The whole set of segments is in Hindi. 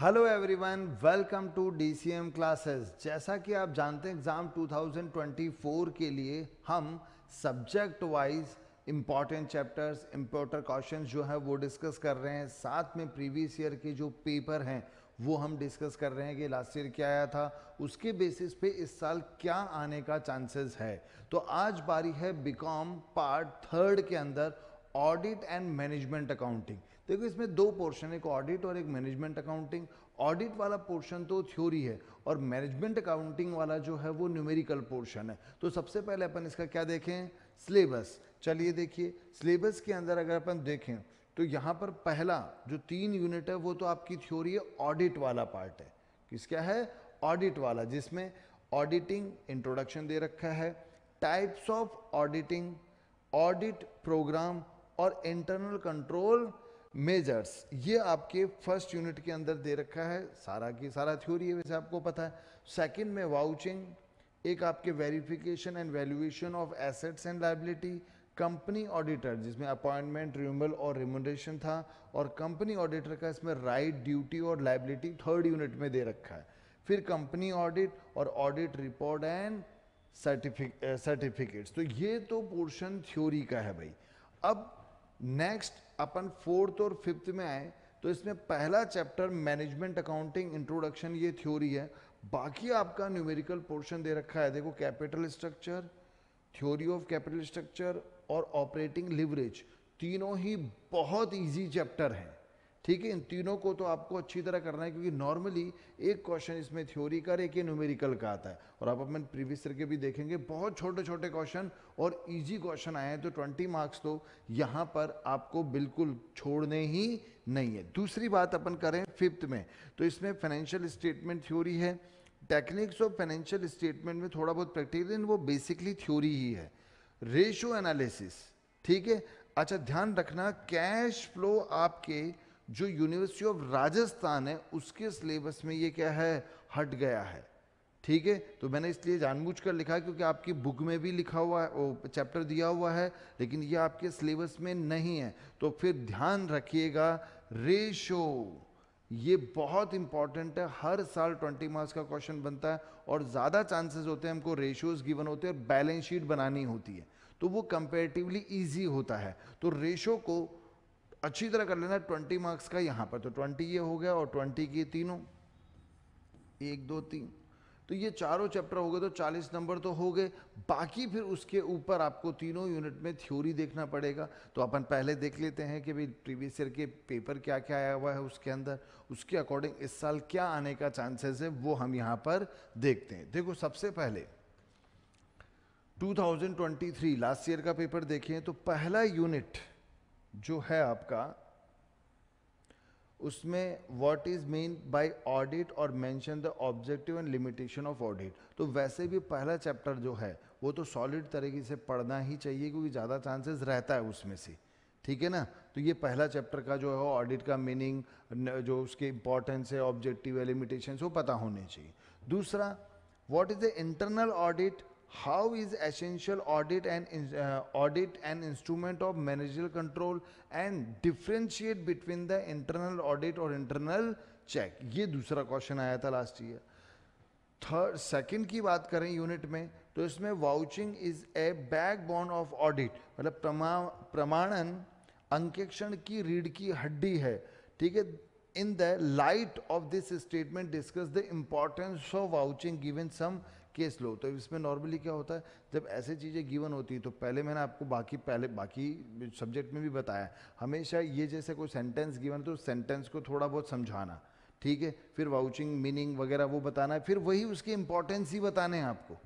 hello everyone welcome to DCM classes जैसा कि आप जानते हैं एग्ज़ाम 2024 के लिए हम subject wise important chapters important question जो है वो डिस्कस कर रहे हैं साथ में प्रीवियस ईयर के जो पेपर हैं वो हम डिस्कस कर रहे हैं कि लास्ट ईयर क्या आया था उसके बेसिस पे इस साल क्या आने का चांसेस है तो आज बारी है बीकॉम पार्ट थर्ड के अंदर ऑडिट एंड मैनेजमेंट अकाउंटिंग देखो इसमें दो पोर्शन एक ऑडिट और एक मैनेजमेंट अकाउंटिंग ऑडिट वाला पोर्शन तो थ्योरी है और मैनेजमेंट अकाउंटिंग वाला जो है वो न्यूमेरिकल पोर्शन है तो सबसे पहले अपन इसका क्या देखें सिलेबस चलिए देखिए सिलेबस के अंदर अगर अपन देखें तो यहाँ पर पहला जो तीन यूनिट है वो तो आपकी थ्योरी है ऑडिट वाला पार्ट है किस क्या है ऑडिट वाला जिसमें ऑडिटिंग इंट्रोडक्शन दे रखा है types of auditing audit program और इंटरनल कंट्रोल मेजर्स ये आपके फर्स्ट यूनिट के अंदर दे रखा है सारा की सारा थ्योरी है वैसे आपको पता है सेकंड में वाउचिंग एक आपके verification and valuation of assets and liability company auditor जिसमें अपॉइंटमेंट रिमूवल और रिमोडेशन था और कंपनी ऑडिटर का इसमें राइट ड्यूटी और लाइबिलिटी थर्ड यूनिट में दे रखा है फिर कंपनी ऑडिट और ऑडिट रिपोर्ट एंड सर्टिफिक सर्टिफिकेट्स तो ये तो पोर्शन थ्योरी का है भाई अब नेक्स्ट अपन फोर्थ और फिफ्थ में आए तो इसमें पहला चैप्टर मैनेजमेंट अकाउंटिंग इंट्रोडक्शन ये थ्योरी है बाकी आपका न्यूमेरिकल पोर्शन दे रखा है देखो capital structure theory of capital structure और ऑपरेटिंग लिवरेज तीनों ही बहुत इजी चैप्टर हैं ठीक है इन तीनों को तो आपको अच्छी तरह करना है क्योंकि नॉर्मली एक क्वेश्चन इसमें थ्योरी का एक न्यूमेरिकल का आता है और आप अपने प्रीवियस ईयर के भी देखेंगे बहुत छोटे छोटे क्वेश्चन और इजी क्वेश्चन आए हैं तो ट्वेंटी मार्क्स तो यहाँ पर आपको बिल्कुल छोड़ने ही नहीं है दूसरी बात अपन करें फिफ्थ में तो इसमें फाइनेंशियल स्टेटमेंट थ्योरी है टेक्निक्स ऑफ फाइनेंशियल स्टेटमेंट में थोड़ा बहुत प्रैक्टिकल वो बेसिकली थ्योरी ही है रेशो एनालिसिस ठीक है अच्छा ध्यान रखना कैश फ्लो आपके जो यूनिवर्सिटी ऑफ राजस्थान है उसके सिलेबस में ये क्या है हट गया है ठीक है तो मैंने इसलिए जानबूझ कर लिखा क्योंकि आपकी बुक में भी लिखा हुआ है चैप्टर दिया हुआ है लेकिन ये आपके सिलेबस में नहीं है तो फिर ध्यान रखिएगा रेशो ये बहुत इंपॉर्टेंट है हर साल 20 मार्क्स का क्वेश्चन बनता है और ज़्यादा चांसेस होते हैं हमको रेशियोज गिवन होते हैं और बैलेंस शीट बनानी होती है तो वो कंपेरेटिवली ईजी होता है तो रेशो को अच्छी तरह कर लेना ट्वेंटी मार्क्स का यहाँ पर तो ट्वेंटी ये हो गया और ट्वेंटी की तीनों एक दो तीन तो ये चारों चैप्टर हो गए तो चालीस नंबर तो हो गए बाकी फिर उसके ऊपर आपको तीनों यूनिट में थ्योरी देखना पड़ेगा तो अपन पहले देख लेते हैं कि भाई प्रीवियस ईयर के पेपर क्या क्या आया हुआ है उसके अंदर उसके अकॉर्डिंग इस साल क्या आने का चांसेस है वो हम यहाँ पर देखते हैं देखो सबसे पहले 2023 लास्ट ईयर का पेपर देखें तो पहला यूनिट जो है आपका उसमें what is mean by audit और mention the objective and limitation of audit तो वैसे भी पहला चैप्टर जो है वो तो सॉलिड तरीके से पढ़ना ही चाहिए क्योंकि ज़्यादा चांसेस रहता है उसमें से ठीक है ना तो ये पहला चैप्टर का जो है ऑडिट का मीनिंग जो उसके इंपॉर्टेंस है ऑब्जेक्टिव है लिमिटेशन वो पता होने चाहिए दूसरा what is the internal audit how is essential audit and audit and instrument of manager control and differentiate between the internal audit और इंटरनल चेक ये दूसरा क्वेश्चन आया था लास्ट ईयर थर्ड सेकेंड की बात करें यूनिट में तो इसमें vouching is a backbone of audit मतलब प्रमाणन अंकेक्षण की रीढ़ की हड्डी है ठीक है in the light of this statement discuss the importance of vouching given some case law तो इसमें नॉर्मली क्या होता है जब ऐसे चीज़ें गिवन होती हैं तो पहले मैंने आपको बाकी पहले बाकी सब्जेक्ट में भी बताया हमेशा ये जैसे कोई सेंटेंस गिवन तो सेंटेंस को थोड़ा बहुत समझाना ठीक है फिर वाउचिंग मीनिंग वगैरह वो बताना है फिर वही उसकी इंपॉर्टेंस ही बताने हैं आपको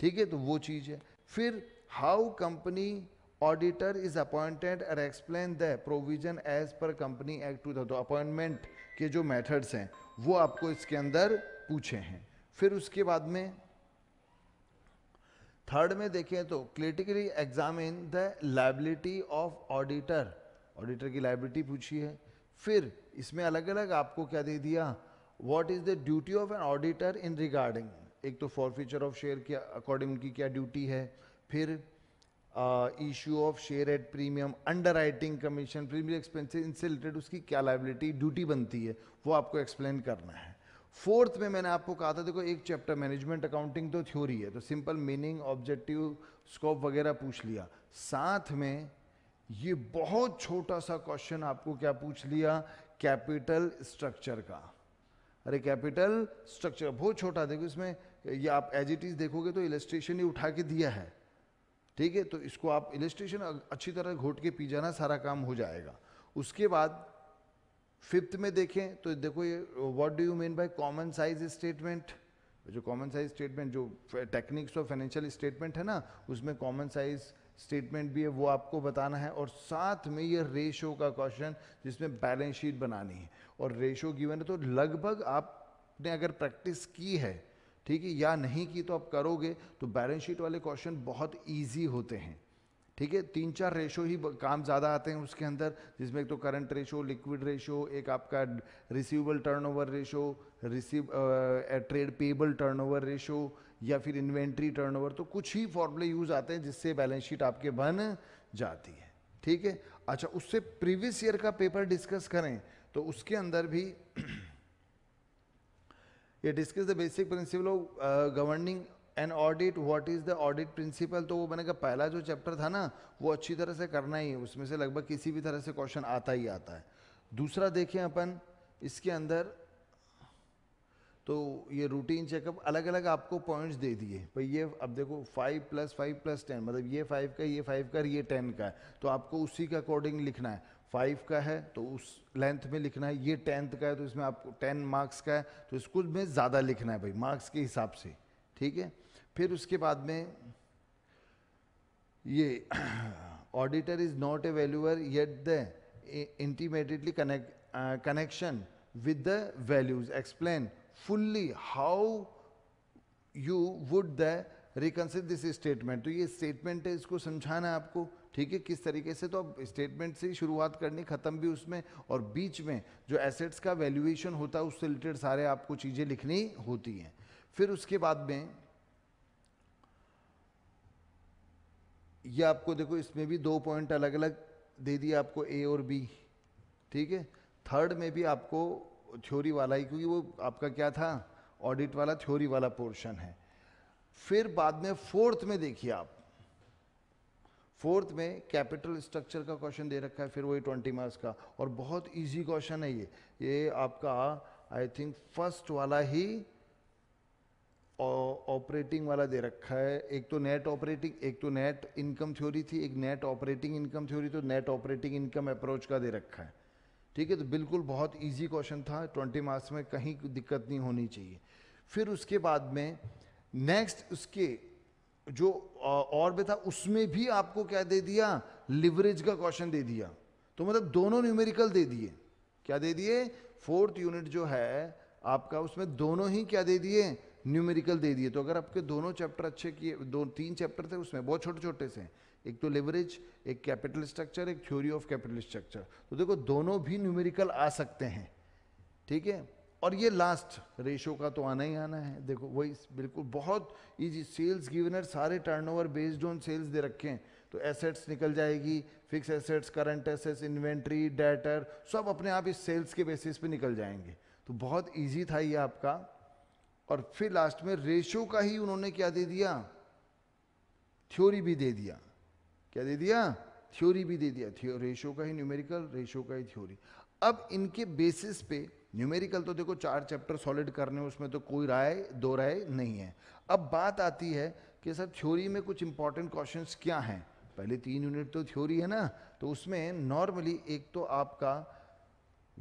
ठीक है तो वो चीज़ है फिर how company auditor is appointed और explain the provision as per company act two तो अपॉइंटमेंट के जो मेथड्स हैं वो आपको इसके अंदर पूछे हैं फिर उसके बाद में थर्ड में देखें तो critically examine the liability of auditor auditor की लाइबिलिटी पूछी है फिर इसमें अलग अलग आपको क्या दे दिया what is the duty of an auditor in regarding एक तो फॉर फ्यूचर ऑफ शेयर के अकॉर्डिंग उनकी क्या ड्यूटी है फिर issue of share at premium underwriting commission premium expenses इनसे रिलेटेड उसकी क्या लाइबिलिटी ड्यूटी बनती है वो आपको एक्सप्लेन करना है फोर्थ में मैंने आपको कहा था देखो एक चैप्टर मैनेजमेंट अकाउंटिंग तो थ्योरी है तो सिंपल मीनिंग ऑब्जेक्टिव स्कोप वगैरह पूछ लिया साथ में ये बहुत छोटा सा क्वेश्चन आपको क्या पूछ लिया कैपिटल स्ट्रक्चर का अरे कैपिटल स्ट्रक्चर बहुत छोटा देखो इसमें ये आप एज इट इज देखोगे तो इलेस्ट्रेशन ही उठा के दिया है ठीक है तो इसको आप इलेस्ट्रेशन अच्छी तरह घोट के पी जाना सारा काम हो जाएगा उसके बाद फिफ्थ में देखें तो देखो ये what do you mean by common size statement जो कॉमन साइज स्टेटमेंट जो टेक्निक्स ऑफ फाइनेंशियल स्टेटमेंट है ना उसमें कॉमन साइज स्टेटमेंट भी है वो आपको बताना है और साथ में ये रेशो का क्वेश्चन जिसमें बैलेंस शीट बनानी है और रेशो गिवन है तो लगभग आपने अगर प्रैक्टिस की है ठीक है या नहीं की तो आप करोगे तो बैलेंस शीट वाले क्वेश्चन बहुत ईजी होते हैं ठीक है तीन चार रेशो ही काम ज़्यादा आते हैं उसके अंदर जिसमें एक तो करंट रेशो लिक्विड रेशो एक आपका receivable turnover ratio receive trade payable turnover ratio या फिर इन्वेंट्री टर्नओवर तो कुछ ही फॉर्मूले यूज़ आते हैं जिससे बैलेंस शीट आपके बन जाती है ठीक है अच्छा उससे प्रीवियस ईयर का पेपर डिस्कस करें तो उसके अंदर भी ये discuss the basic principle of governing an audit what is the audit principle तो वो मैंने कहा पहला जो चैप्टर था ना वो अच्छी तरह से करना ही है उसमें से लगभग किसी भी तरह से क्वेश्चन आता ही आता है दूसरा देखें अपन इसके अंदर तो ये रूटीन चेकअप अलग अलग आपको पॉइंट्स दे दिए भाई ये अब देखो five plus five plus ten मतलब ये फाइव का ये फाइव का ये टेन का है तो आपको उसी के अकॉर्डिंग लिखना है फाइव का है तो उस लेंथ में लिखना है ये टेंथ का है तो इसमें आपको टेन मार्क्स का है तो इसको में ज़्यादा लिखना है भाई मार्क्स के हिसाब से ठीक है फिर उसके बाद में ये auditor is not a valuer yet the intimately connect connection with the values explain fully how you would the reconcile this statement तो ये स्टेटमेंट है इसको समझाना है आपको ठीक है किस तरीके से तो अब स्टेटमेंट से ही शुरुआत करनी ख़त्म भी उसमें और बीच में जो एसेट्स का वैल्यूएशन होता है उससे रिलेटेड सारे आपको चीज़ें लिखनी होती हैं फिर उसके बाद में ये आपको देखो इसमें भी दो पॉइंट अलग अलग दे दिए आपको ए और बी ठीक है थर्ड में भी आपको थ्योरी वाला ही क्योंकि वो आपका क्या था ऑडिट वाला थ्योरी वाला पोर्शन है फिर बाद में फोर्थ में देखिए आप फोर्थ में कैपिटल स्ट्रक्चर का क्वेश्चन दे रखा है फिर वही ट्वेंटी मार्क्स का और बहुत इजी क्वेश्चन है ये ये आपका आई थिंक फर्स्ट वाला ही ऑपरेटिंग वाला दे रखा है एक तो नेट ऑपरेटिंग एक तो नेट इनकम थ्योरी थी एक नेट ऑपरेटिंग इनकम थ्योरी तो नेट ऑपरेटिंग इनकम अप्रोच का दे रखा है ठीक है तो बिल्कुल बहुत इजी क्वेश्चन था ट्वेंटी मार्क्स में कहीं दिक्कत नहीं होनी चाहिए फिर उसके बाद में नेक्स्ट उसके जो और भी था उसमें भी आपको क्या दे दिया लिवरेज का क्वेश्चन दे दिया तो मतलब दोनों न्यूमेरिकल दे दिए क्या दे दिए फोर्थ यूनिट जो है आपका उसमें दोनों ही क्या दे दिए न्यूमेरिकल दे दिए तो अगर आपके दोनों चैप्टर अच्छे किए दो तीन चैप्टर थे उसमें बहुत छोटे छोटे से हैं एक तो लेवरेज एक कैपिटल स्ट्रक्चर एक थ्योरी ऑफ कैपिटल स्ट्रक्चर तो देखो दोनों भी न्यूमेरिकल आ सकते हैं ठीक है और ये लास्ट रेशो का तो आना ही आना है देखो वही बिल्कुल बहुत इजी सेल्स गिवनर सारे टर्नओवर बेस्ड ऑन सेल्स दे रखे हैं तो एसेट्स निकल जाएगी fix assets current assets inventory debtor सब अपने आप इस सेल्स के बेसिस पे निकल जाएंगे तो बहुत इजी था ये आपका और फिर लास्ट में रेशो का ही उन्होंने क्या दे दिया थ्योरी भी दे दिया क्या दे दिया थ्योरी भी दे दिया रेशो का ही न्यूमेरिकल रेशो का ही थ्योरी अब इनके बेसिस पे न्यूमेरिकल तो देखो चार चैप्टर सॉलिड करने उसमें तो कोई राय दो राय नहीं है अब बात आती है कि सर थ्योरी में कुछ इंपॉर्टेंट क्वेश्चन क्या हैं पहले तीन यूनिट तो थ्योरी है ना तो उसमें नॉर्मली एक तो आपका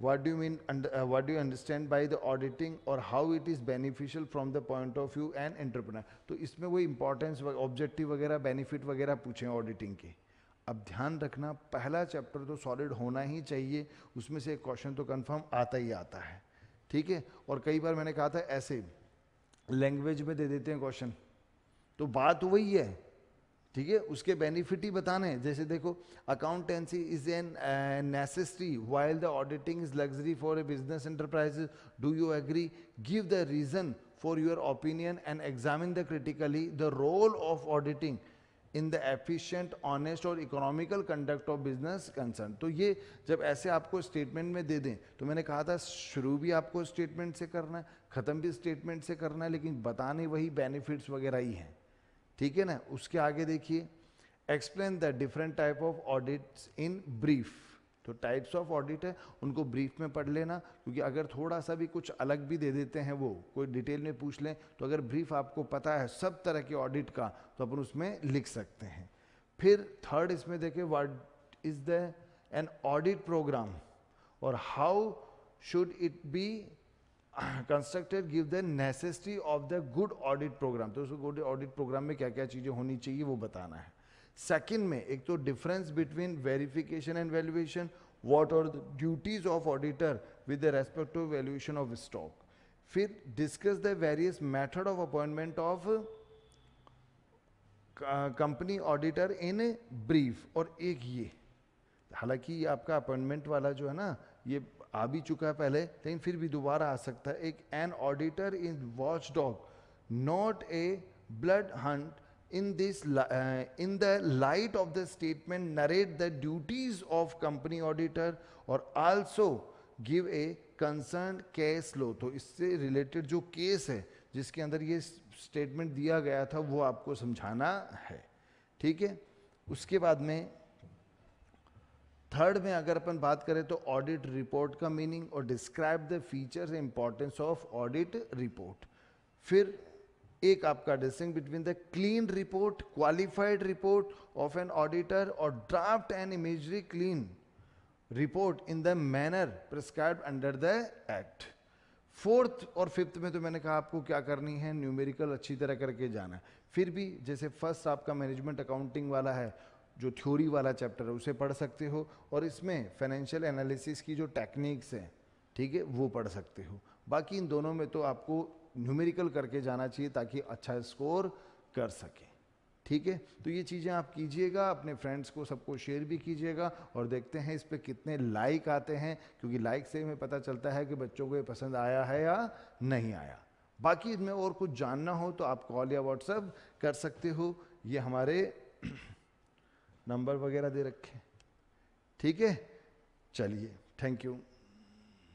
what do you mean and uh, what do you understand by the auditing or how it is beneficial from the point of view and entrepreneur to isme wo importance objective wagera benefit wagera puche auditing ke अब ध्यान रखना पहला चैप्टर तो सॉलिड होना ही चाहिए उसमें से एक क्वेश्चन तो कंफर्म आता ही आता है ठीक है और कई बार मैंने कहा था ऐसे लैंग्वेज में दे देते हैं क्वेश्चन तो बात वही है ठीक है उसके बेनिफिट ही बताने जैसे देखो accountancy is an necessary while the auditing is luxury for a business enterprise do you agree give the reason for your opinion and examine the critically the role of auditing in the efficient honest और economical conduct of business concern तो ये जब ऐसे आपको स्टेटमेंट में दे दें तो मैंने कहा था शुरू भी आपको स्टेटमेंट से करना है ख़त्म भी स्टेटमेंट से करना है लेकिन बताने वही बेनिफिट्स वगैरह ही हैं ठीक है ना उसके आगे देखिए explain the different type of audits in brief तो टाइप्स ऑफ ऑडिट है उनको ब्रीफ में पढ़ लेना क्योंकि अगर थोड़ा सा भी कुछ अलग भी दे देते हैं वो कोई डिटेल में पूछ लें तो अगर ब्रीफ आपको पता है सब तरह के ऑडिट का तो अपन उसमें लिख सकते हैं फिर थर्ड इसमें देखें what is the an audit program और how should it be constructed give the necessity of the good audit program तो उसको गुड ऑडिट प्रोग्राम में क्या क्या चीज़ें होनी चाहिए वो बताना है सेकेंड में एक तो difference between verification and valuation what are the duties of auditor with the respect to valuation of stock फिर discuss the various method of appointment of company auditor in brief और एक ये हालांकि ये आपका अपॉइंटमेंट वाला जो है ना ये आ भी चुका है पहले लेकिन फिर भी दोबारा आ सकता है एक an auditor in watchdog not a bloodhound in this in the light of the statement narrate the duties of company auditor और also give a concern case law तो इससे रिलेटेड जो केस है जिसके अंदर ये स्टेटमेंट दिया गया था वो आपको समझाना है ठीक है उसके बाद में थर्ड में अगर अपन बात करें तो ऑडिट रिपोर्ट का मीनिंग और describe the features importance of audit report फिर एक आपका distinguish between the clean report qualified report of an auditor और draft and imaginary clean report in the manner prescribe under the act fourth और फिफ्थ में तो मैंने कहा आपको क्या करनी है न्यूमेरिकल अच्छी तरह करके जाना फिर भी जैसे फर्स्ट आपका मैनेजमेंट अकाउंटिंग वाला है जो थ्योरी वाला चैप्टर है उसे पढ़ सकते हो और इसमें फाइनेंशियल एनालिसिस की जो टेक्निक्स हैं ठीक है वो पढ़ सकते हो बाकी इन दोनों में तो आपको न्यूमेरिकल करके जाना चाहिए ताकि अच्छा स्कोर कर सके ठीक है तो ये चीज़ें आप कीजिएगा अपने फ्रेंड्स को सबको शेयर भी कीजिएगा और देखते हैं इस पर कितने लाइक आते हैं क्योंकि लाइक से हमें पता चलता है कि बच्चों को ये पसंद आया है या नहीं आया बाकी इसमें और कुछ जानना हो तो आप कॉल या व्हाट्सएप कर सकते हो ये हमारे नंबर वगैरह दे रखे ठीक है चलिए थैंक यू